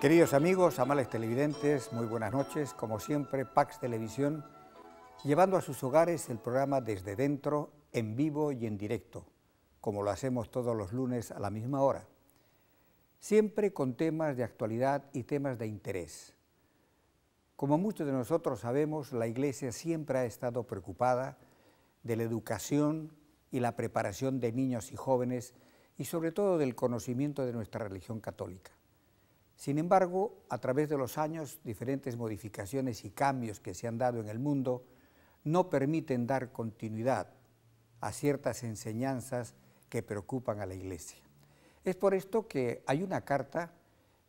Queridos amigos, amables televidentes, muy buenas noches. Como siempre, Pax Televisión, llevando a sus hogares el programa desde dentro, en vivo y en directo, como lo hacemos todos los lunes a la misma hora. Siempre con temas de actualidad y temas de interés. Como muchos de nosotros sabemos, la Iglesia siempre ha estado preocupada de la educación y la preparación de niños y jóvenes y sobre todo del conocimiento de nuestra religión católica. Sin embargo, a través de los años, diferentes modificaciones y cambios que se han dado en el mundo no permiten dar continuidad a ciertas enseñanzas que preocupan a la Iglesia. Es por esto que hay una carta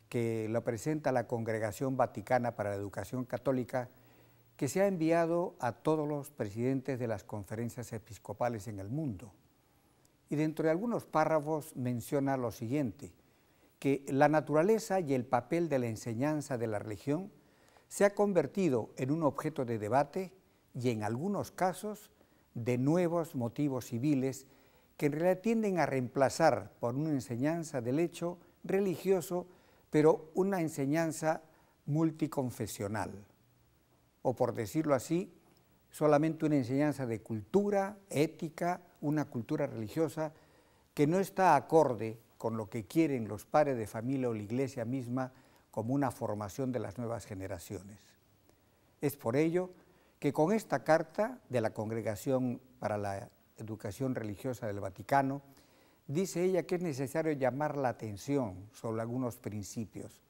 que la presenta la Congregación Vaticana para la Educación Católica que se ha enviado a todos los presidentes de las conferencias episcopales en el mundo. Y dentro de algunos párrafos menciona lo siguiente que la naturaleza y el papel de la enseñanza de la religión se ha convertido en un objeto de debate y en algunos casos de nuevos motivos civiles que en realidad tienden a reemplazar por una enseñanza del hecho religioso, pero una enseñanza multiconfesional, o por decirlo así, solamente una enseñanza de cultura, ética, una cultura religiosa que no está acorde con lo que quieren los padres de familia o la iglesia misma como una formación de las nuevas generaciones. Es por ello que con esta carta de la Congregación para la Educación Religiosa del Vaticano, dice ella que es necesario llamar la atención sobre algunos principios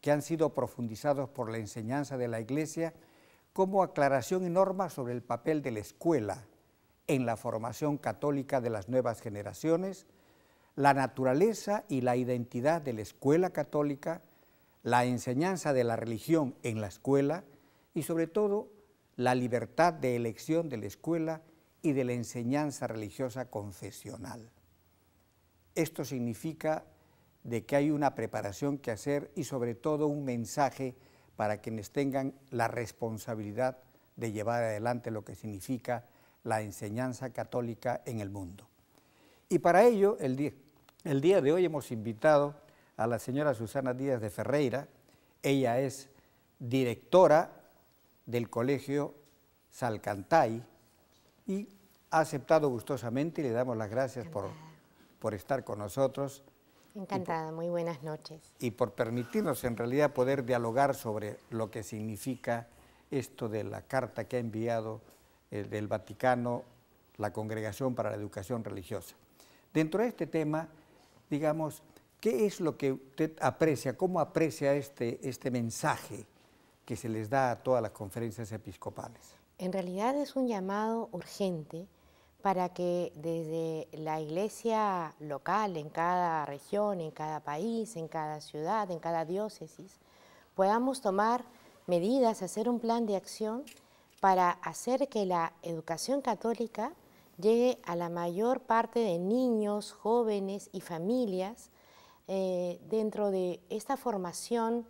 que han sido profundizados por la enseñanza de la Iglesia como aclaración y norma sobre el papel de la escuela en la formación católica de las nuevas generaciones, la naturaleza y la identidad de la escuela católica, la enseñanza de la religión en la escuela y sobre todo la libertad de elección de la escuela y de la enseñanza religiosa confesional. Esto significa de que hay una preparación que hacer y sobre todo un mensaje para quienes tengan la responsabilidad de llevar adelante lo que significa la enseñanza católica en el mundo. Y para ello, el, el día de hoy hemos invitado a la señora Susana Díaz de Ferreira. Ella es directora del Colegio Salcantay y ha aceptado gustosamente y le damos las gracias por, por estar con nosotros. Encantada, muy buenas noches. Y por permitirnos en realidad poder dialogar sobre lo que significa esto de la carta que ha enviado eh, del Vaticano la Congregación para la Educación Religiosa. Dentro de este tema digamos, ¿qué es lo que usted aprecia? ¿Cómo aprecia este, este mensaje que se les da a todas las conferencias episcopales? En realidad es un llamado urgente para que desde la iglesia local, en cada región, en cada país, en cada ciudad, en cada diócesis, podamos tomar medidas, hacer un plan de acción para hacer que la educación católica llegue a la mayor parte de niños, jóvenes y familias eh, dentro de esta formación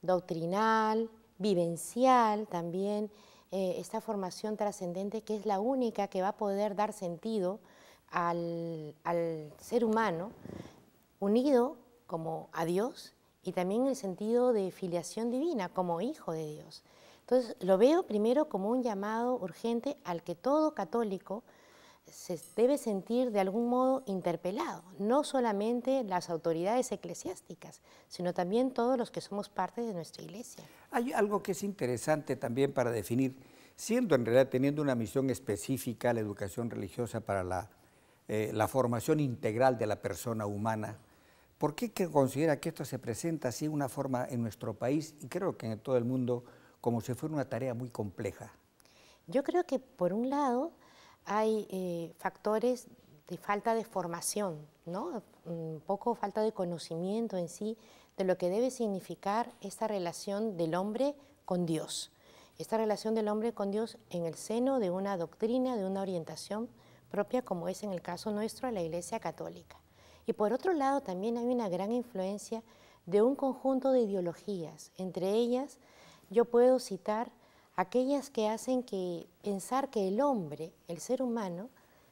doctrinal, vivencial también, eh, esta formación trascendente que es la única que va a poder dar sentido al, al ser humano unido como a Dios y también el sentido de filiación divina como hijo de Dios. Entonces lo veo primero como un llamado urgente al que todo católico se debe sentir de algún modo interpelado, no solamente las autoridades eclesiásticas, sino también todos los que somos parte de nuestra iglesia. Hay algo que es interesante también para definir, siendo en realidad teniendo una misión específica la educación religiosa para la, eh, la formación integral de la persona humana, ¿por qué considera que esto se presenta así una forma en nuestro país y creo que en todo el mundo como si fuera una tarea muy compleja? Yo creo que por un lado hay eh, factores de falta de formación, ¿no? poco falta de conocimiento en sí de lo que debe significar esta relación del hombre con Dios, esta relación del hombre con Dios en el seno de una doctrina, de una orientación propia como es en el caso nuestro la Iglesia Católica. Y por otro lado también hay una gran influencia de un conjunto de ideologías, entre ellas yo puedo citar aquellas que hacen que pensar que el hombre, el ser humano,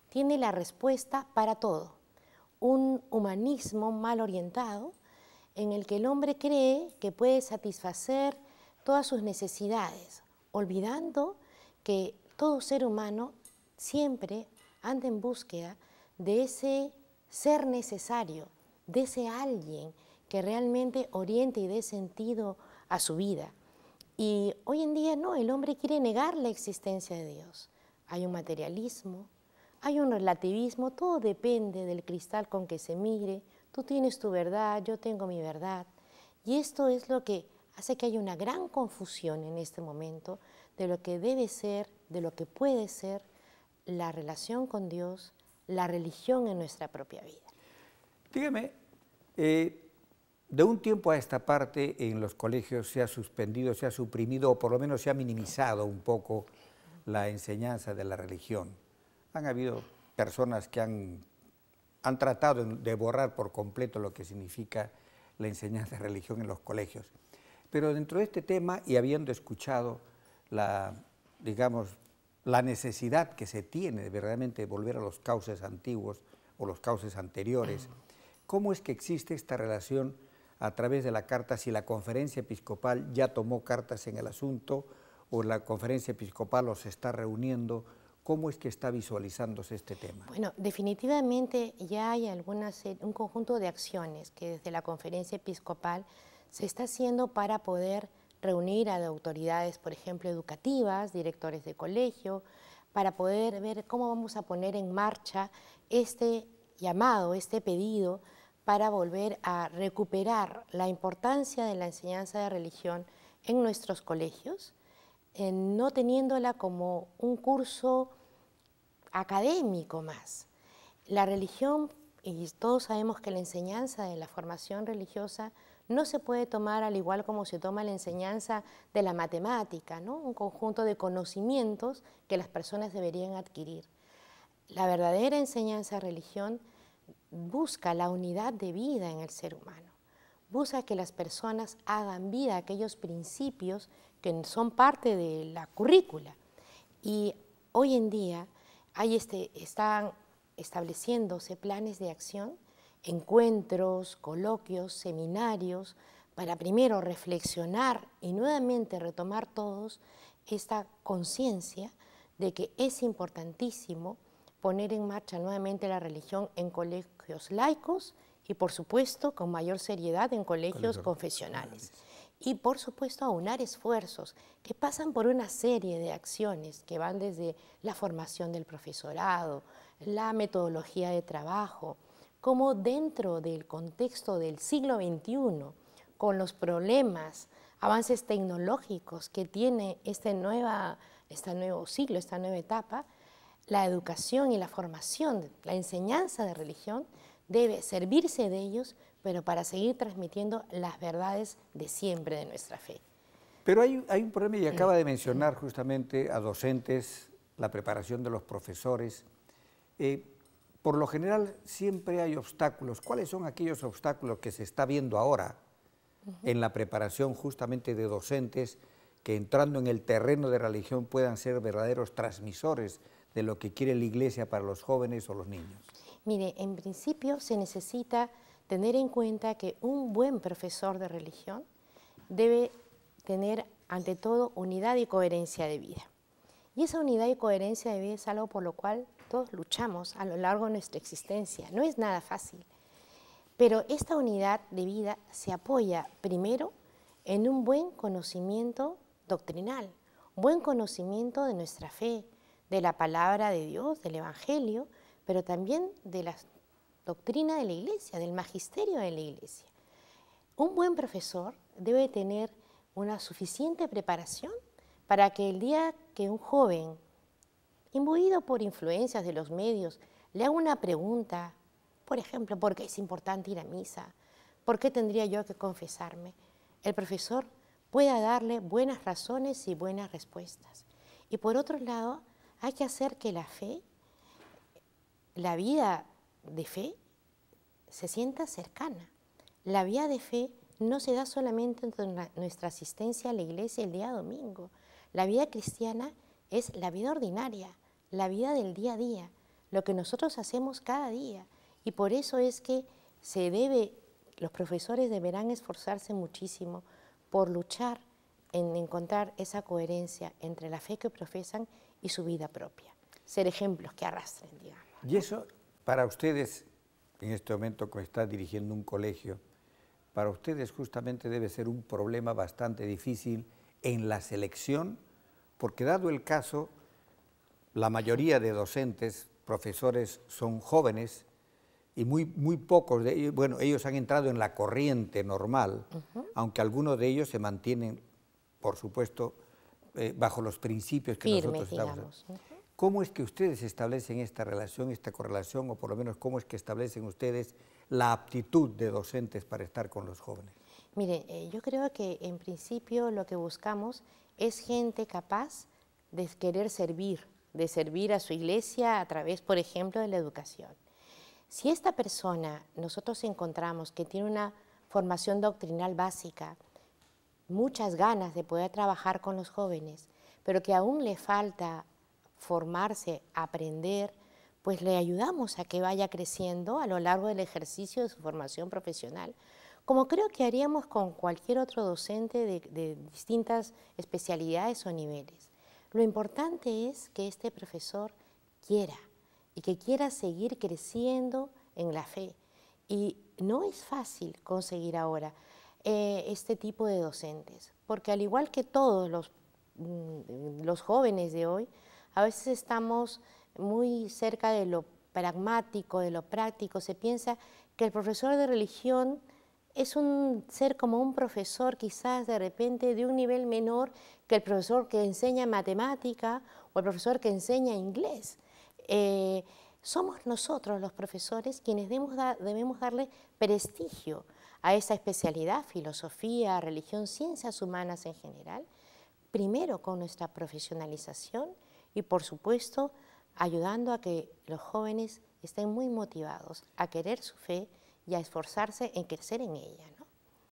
tiene la respuesta para todo. Un humanismo mal orientado en el que el hombre cree que puede satisfacer todas sus necesidades, olvidando que todo ser humano siempre anda en búsqueda de ese ser necesario, de ese alguien que realmente oriente y dé sentido a su vida. Y hoy en día no, el hombre quiere negar la existencia de Dios. Hay un materialismo, hay un relativismo, todo depende del cristal con que se mire. Tú tienes tu verdad, yo tengo mi verdad. Y esto es lo que hace que haya una gran confusión en este momento de lo que debe ser, de lo que puede ser la relación con Dios, la religión en nuestra propia vida. Dígame, eh, de un tiempo a esta parte en los colegios se ha suspendido, se ha suprimido o por lo menos se ha minimizado un poco la enseñanza de la religión. Han habido personas que han, han tratado de borrar por completo lo que significa la enseñanza de religión en los colegios. Pero dentro de este tema y habiendo escuchado la, digamos, la necesidad que se tiene de verdaderamente volver a los cauces antiguos o los cauces anteriores, ¿cómo es que existe esta relación? a través de la carta si la conferencia episcopal ya tomó cartas en el asunto o la conferencia episcopal los está reuniendo. ¿Cómo es que está visualizándose este tema? Bueno, definitivamente ya hay algunas, eh, un conjunto de acciones que desde la conferencia episcopal se está haciendo para poder reunir a autoridades, por ejemplo, educativas, directores de colegio, para poder ver cómo vamos a poner en marcha este llamado, este pedido para volver a recuperar la importancia de la enseñanza de religión en nuestros colegios, eh, no teniéndola como un curso académico más. La religión, y todos sabemos que la enseñanza de la formación religiosa no se puede tomar al igual como se toma la enseñanza de la matemática, ¿no? un conjunto de conocimientos que las personas deberían adquirir. La verdadera enseñanza de religión busca la unidad de vida en el ser humano, busca que las personas hagan vida aquellos principios que son parte de la currícula. Y hoy en día hay este, están estableciéndose planes de acción, encuentros, coloquios, seminarios, para primero reflexionar y nuevamente retomar todos esta conciencia de que es importantísimo poner en marcha nuevamente la religión en colegios laicos y, por supuesto, con mayor seriedad en colegios confesionales. Y, por supuesto, aunar esfuerzos que pasan por una serie de acciones que van desde la formación del profesorado, la metodología de trabajo, como dentro del contexto del siglo XXI, con los problemas, avances tecnológicos que tiene este, nueva, este nuevo siglo, esta nueva etapa, la educación y la formación, la enseñanza de religión, debe servirse de ellos, pero para seguir transmitiendo las verdades de siempre de nuestra fe. Pero hay, un problema y acaba de mencionar justamente a docentes, la preparación de los profesores. Eh, por lo general siempre hay obstáculos. ¿Cuáles son aquellos obstáculos que se está viendo ahora en la preparación justamente de docentes que entrando en el terreno de religión puedan ser verdaderos transmisores de lo que quiere la iglesia para los jóvenes o los niños? Mire, en principio se necesita tener en cuenta que un buen profesor de religión debe tener ante todo unidad y coherencia de vida. Y esa unidad y coherencia de vida es algo por lo cual todos luchamos a lo largo de nuestra existencia. No es nada fácil. Pero esta unidad de vida se apoya primero en un buen conocimiento doctrinal, buen conocimiento de nuestra fe, de la palabra de Dios, del Evangelio, pero también de la doctrina de la Iglesia, del magisterio de la Iglesia. Un buen profesor debe tener una suficiente preparación para que el día que un joven, imbuido por influencias de los medios, le haga una pregunta, por ejemplo, ¿por qué es importante ir a misa? ¿Por qué tendría yo que confesarme? El profesor pueda darle buenas razones y buenas respuestas. Y por otro lado, hay que hacer que la fe, la vida de fe, se sienta cercana. La vida de fe no se da solamente en nuestra asistencia a la iglesia el día domingo. La vida cristiana es la vida ordinaria, la vida del día a día, lo que nosotros hacemos cada día. Y por eso es que se debe, los profesores deberán esforzarse muchísimo por luchar en encontrar esa coherencia entre la fe que profesan y su vida propia. Ser ejemplos que arrastren, digamos. Y eso, para ustedes, en este momento que está dirigiendo un colegio, para ustedes justamente debe ser un problema bastante difícil en la selección, porque dado el caso, la mayoría de docentes, profesores, son jóvenes y muy, muy pocos de ellos, bueno, ellos han entrado en la corriente normal, aunque algunos de ellos se mantienen, por supuesto, eh, bajo los principios que nosotros estamos. ¿Cómo es que ustedes establecen esta relación, esta correlación, o por lo menos cómo es que establecen ustedes la aptitud de docentes para estar con los jóvenes? Mire, eh, yo creo que en principio lo que buscamos es gente capaz de querer servir, de servir a su iglesia a través, por ejemplo, de la educación. Si esta persona nosotros encontramos que tiene una formación doctrinal básica, muchas ganas de poder trabajar con los jóvenes, pero que aún le falta formarse, aprender, pues le ayudamos a que vaya creciendo a lo largo del ejercicio de su formación profesional, como creo que haríamos con cualquier otro docente de, distintas especialidades o niveles. Lo importante es que este profesor quiera y que quiera seguir creciendo en la fe. Y no es fácil conseguir ahora. Eh, este tipo de docentes, porque al igual que todos los, mm, los jóvenes de hoy, a veces estamos muy cerca de lo pragmático, de lo práctico, se piensa que el profesor de religión es un ser como un profesor quizás de repente de un nivel menor que el profesor que enseña matemática o el profesor que enseña inglés. Eh, somos nosotros los profesores quienes debemos, debemos darle prestigio a esa especialidad, filosofía, religión, ciencias humanas en general, primero con nuestra profesionalización y por supuesto ayudando a que los jóvenes estén muy motivados a querer su fe y a esforzarse en crecer en ella.